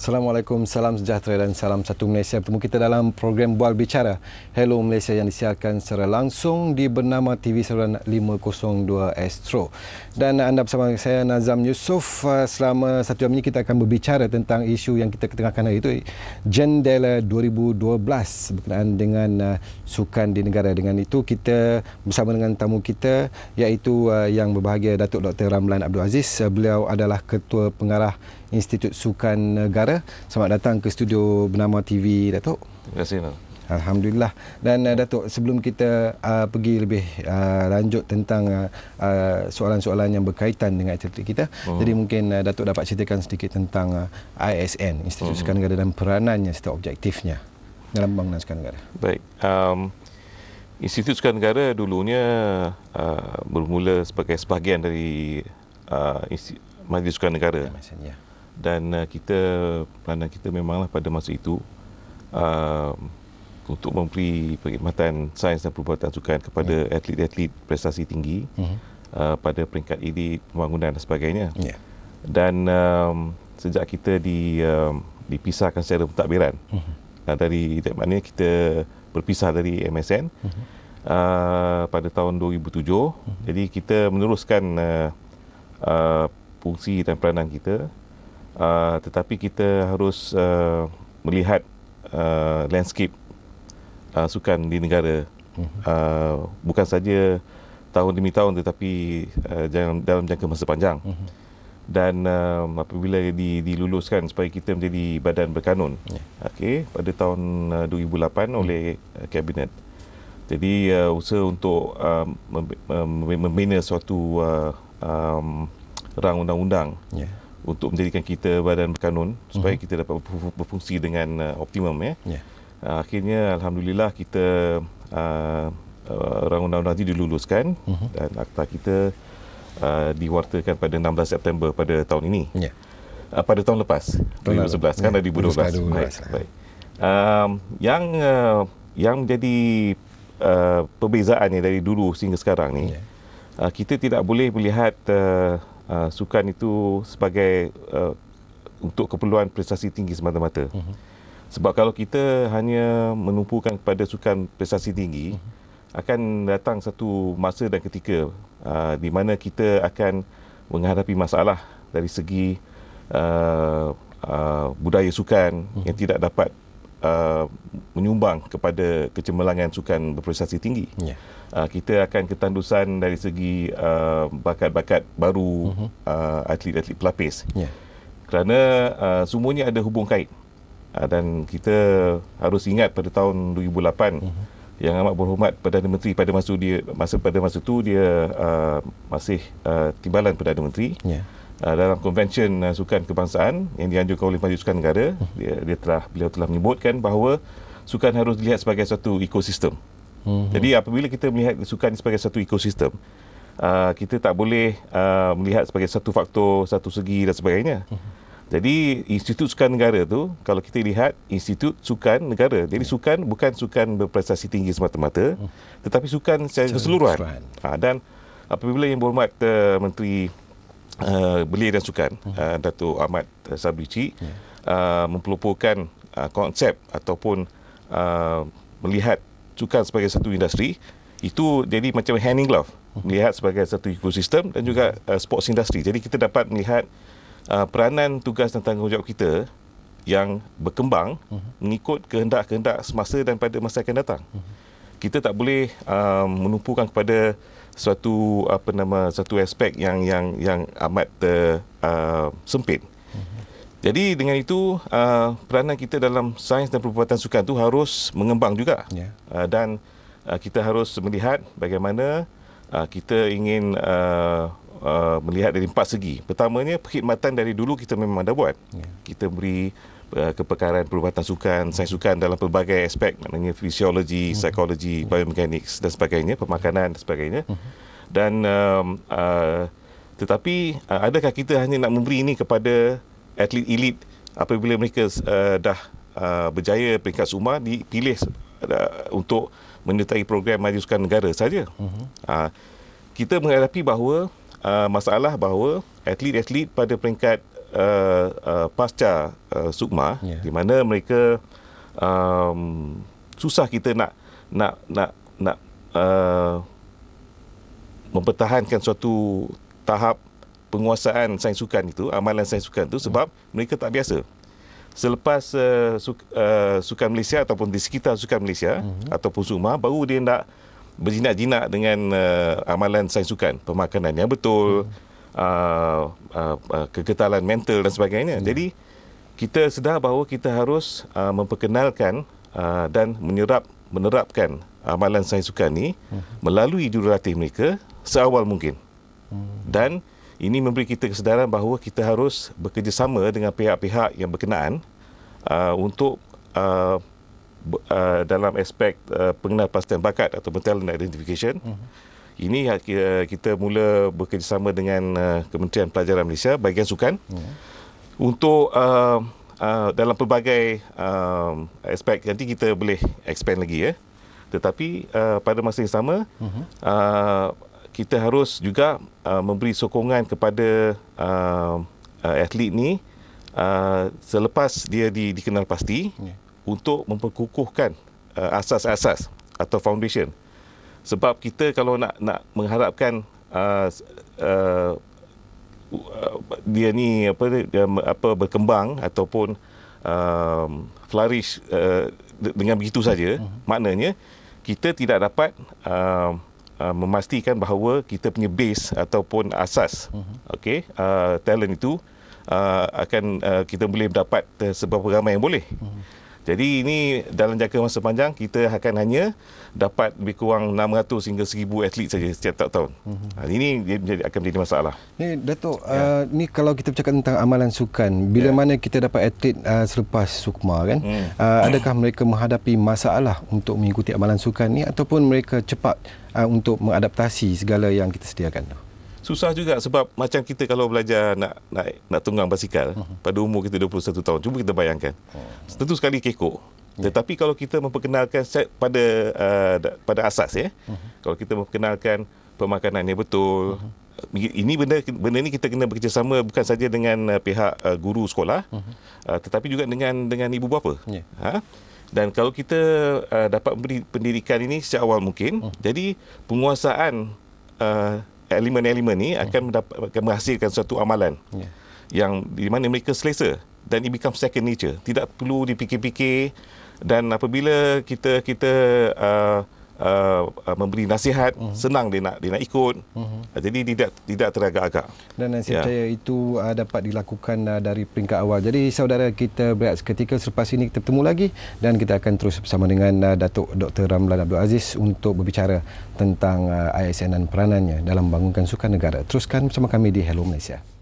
Assalamualaikum, salam sejahtera dan salam satu Malaysia. Bertemu kita dalam program Bual Bicara. Hello Malaysia yang disiarkan secara langsung di bernama TV Saluran 502 Astro. Dan anda bersama saya Nazam Yusof. Ah, selama satu jam ini kita akan berbicara tentang isu yang kita ketengahkan hari itu. Jendela 2012 berkenaan dengan ah, sukan di negara. Dengan itu kita bersama dengan tamu kita iaitu ah, yang berbahagia Datuk Dr. Ramlan Abdul Aziz. beliau adalah Ketua Pengarah Institut Sukan Negara. Selamat datang ke studio Bernama TV, Datuk. Terima kasih, Datuk. Alhamdulillah. Dan uh, Datuk, sebelum kita uh, pergi lebih uh, lanjut tentang uh, uh, soalan-soalan yang berkaitan dengan atlet kita, uh-huh. jadi mungkin uh, Datuk dapat ceritakan sedikit tentang uh, ISN, Institut uh-huh. Hmm. Sukan Negara dan peranannya serta objektifnya dalam pembangunan Sukan Negara. Baik. Um, Institut Sukan Negara dulunya uh, bermula sebagai sebahagian dari uh, Majlis Sukan Negara. Ya, masalah, ya dan uh, kita peranan kita memanglah pada masa itu uh, untuk memberi perkhidmatan sains dan perubatan sukan kepada yeah. atlet-atlet prestasi tinggi yeah. Mhm. uh, pada peringkat ini, pembangunan dan sebagainya. Yeah. Dan um, sejak kita di um, dipisahkan secara pentadbiran uh-huh. dari maknanya kita berpisah dari MSN uh-huh. Mhm. uh, pada tahun 2007 uh-huh. jadi kita meneruskan uh, uh, fungsi dan peranan kita Uh, tetapi kita harus uh, melihat uh, landscape uh, sukan di negara uh, bukan saja tahun demi tahun tetapi uh, dalam jangka masa panjang mhm. dan uh, apabila diluluskan supaya kita menjadi badan berkanun yeah. okay, pada tahun uh, 2008 hmm. oleh uh, kabinet jadi uh, usaha untuk uh, membina suatu uh, um, rang undang-undang yeah untuk menjadikan kita badan berkanun supaya mm-hmm. kita dapat berfungsi dengan uh, optimum ya. Yeah. Uh, akhirnya alhamdulillah kita uh, uh, undang-undang diluluskan mm-hmm. dan akta kita uh, diwartakan pada 16 September pada tahun ini. Yeah. Uh, pada tahun lepas 2011 kan dah yeah. 2012. 2012. Baik. Ya. baik. Um, yang uh, yang menjadi uh, perbezaannya dari dulu sehingga sekarang ni yeah. uh, kita tidak boleh melihat uh, Ah, sukan itu sebagai uh, untuk keperluan prestasi tinggi semata-mata. Mm-hmm. Sebab kalau kita hanya menumpukan kepada sukan prestasi tinggi, mm-hmm. akan datang satu masa dan ketika uh, di mana kita akan menghadapi masalah dari segi uh, uh, budaya sukan mm-hmm. yang tidak dapat uh, menyumbang kepada kecemerlangan sukan berprestasi tinggi. Yeah. Uh, kita akan ketandusan dari segi uh, bakat-bakat baru uh-huh. uh, atlet-atlet pelapis. Yeah. Kerana uh, semuanya ada hubung kait. Uh, dan kita harus ingat pada tahun 2008 uh-huh. Mhm. yang amat berhormat Perdana Menteri pada masa dia masa pada masa tu dia uh, masih uh, timbalan Perdana Menteri. Yeah. Ah, dalam konvensyen uh, ah, sukan kebangsaan yang dianjurkan oleh Majlis Sukan Negara dia, dia telah beliau telah menyebutkan bahawa sukan harus dilihat sebagai satu ekosistem. Mm-hmm. Jadi apabila kita melihat sukan sebagai satu ekosistem uh, kita tak boleh uh, melihat sebagai satu faktor satu segi dan sebagainya. Mm-hmm. Jadi Institut Sukan Negara tu kalau kita lihat Institut Sukan Negara mm-hmm. jadi hmm. sukan bukan sukan berprestasi tinggi semata-mata mm-hmm. tetapi sukan secara keseluruhan. Ha, dan apabila yang berhormat uh, Menteri Eh, Beli dan sukan uh, Datuk Ahmad Sabri Chi yeah. Ya. uh, mempeloporkan uh, eh, konsep ataupun uh, melihat sukan sebagai satu industri itu jadi macam hand in glove hmm. melihat sebagai satu ekosistem dan juga uh, sports industri. jadi kita dapat melihat uh, peranan tugas dan tanggungjawab kita yang berkembang hmm. mengikut kehendak-kehendak semasa dan pada masa akan datang kita tak boleh uh, menumpukan kepada suatu apa nama satu aspek yang yang yang amat uh, sempit. Mhm. Jadi dengan itu uh, peranan kita dalam sains dan perubatan sukan itu harus mengembang juga yeah. uh, dan uh, kita harus melihat bagaimana uh, kita ingin uh, uh, melihat dari empat segi. Pertamanya perkhidmatan dari dulu kita memang dah buat. Yeah. Kita beri Eh, kepekaran perubatan sukan, saya sukan dalam pelbagai aspek maknanya fisiologi, uh-huh. psikologi, uh-huh. Mhm. biomekanik dan sebagainya, pemakanan dan sebagainya. Uh-huh. Dan um, uh, tetapi uh, adakah kita hanya nak memberi ini kepada atlet elit apabila mereka uh, dah uh, berjaya peringkat suma dipilih uh, untuk menyertai program maju sukan negara saja. Uh-huh. Uh, kita menghadapi bahawa uh, masalah bahawa atlet-atlet pada peringkat Uh, uh, pasca uh, sukma yeah. di mana mereka um, susah kita nak nak nak nak uh, mempertahankan suatu tahap penguasaan sains sukan itu amalan sains sukan itu sebab mm. mereka tak biasa selepas uh, suk, uh, sukan Malaysia ataupun di sekitar sukan Malaysia mm. ataupun sukma baru dia nak berjinak-jinak dengan uh, amalan sains sukan pemakanan yang betul mm. uh, Uh, uh, kegetalan mental dan sebagainya. Ya. Jadi kita sedar bahawa kita harus uh, memperkenalkan uh, dan menyerap menerapkan amalan sains sukan ini ya. melalui jurulatih mereka seawal mungkin. Ya. Dan ini memberi kita kesedaran bahawa kita harus bekerjasama dengan pihak-pihak yang berkenaan uh, untuk uh, uh, dalam aspek uh, pengenalpastian bakat atau mental identification. Ya. Ini ya, kita mula bekerjasama dengan eh, Kementerian Pelajaran Malaysia, bagian sukan ya. untuk uh, uh, dalam pelbagai uh, aspek nanti kita boleh expand lagi ya. Tetapi uh, pada masa yang sama uh -huh. uh, kita harus juga uh, memberi sokongan kepada uh, uh, atlet ni uh, selepas dia di, dikenal pasti ya. untuk memperkukuhkan asas-asas uh, atau foundation. Uh sebab kita kalau nak nak mengharapkan uh, uh, uh, dia ni apa dia apa berkembang ataupun um, flourish uh, dengan begitu saja uh-huh. maknanya kita tidak dapat uh, uh, memastikan bahawa kita punya base ataupun asas uh-huh. Mm-hmm. okey uh, talent itu uh, akan uh, kita boleh dapat uh, seberapa ramai yang boleh uh-huh. Jadi ini dalam jangka masa panjang kita akan hanya dapat lebih kurang 600 hingga 1000 atlet saja setiap tahun. Mm-hmm. Ini menjadi, akan menjadi masalah. Ni Datuk, yeah. uh, ni kalau kita bercakap tentang amalan sukan, bila yeah. mana kita dapat atlet uh, selepas sukma kan? Mm. Uh, adakah mereka menghadapi masalah untuk mengikuti amalan sukan ni ataupun mereka cepat uh, untuk mengadaptasi segala yang kita sediakan? Tu? susah juga sebab macam kita kalau belajar nak naik nak tunggang basikal uh-huh. pada umur kita 21 tahun cuba kita bayangkan uh-huh. tentu sekali kekok ya. tetapi kalau kita memperkenalkan set pada uh, pada asas ya uh-huh. kalau kita memperkenalkan pemakanan yang betul uh-huh. ini benda benda ini kita kena bekerjasama bukan saja dengan uh, pihak uh, guru sekolah uh-huh. uh, tetapi juga dengan dengan ibu bapa yeah. ha dan kalau kita uh, dapat memberi pendidikan ini sejak awal mungkin uh-huh. jadi penguasaan uh, elemen-elemen ni yeah. akan mendapatkan menghasilkan suatu amalan yeah. yang di mana mereka selesa dan it become second nature tidak perlu dipikir-pikir dan apabila kita kita uh, Uh, uh, memberi nasihat uh-huh. senang dia nak dia nak ikut uh-huh. jadi tidak tidak teragak-agak dan nasihat ya. percaya yeah. itu uh, dapat dilakukan uh, dari peringkat awal jadi saudara kita berehat seketika selepas ini kita bertemu lagi dan kita akan terus bersama dengan uh, Datuk Dr Ramlan Abdul Aziz untuk berbicara tentang uh, ISN dan peranannya dalam membangunkan sukan negara teruskan bersama kami di Hello Malaysia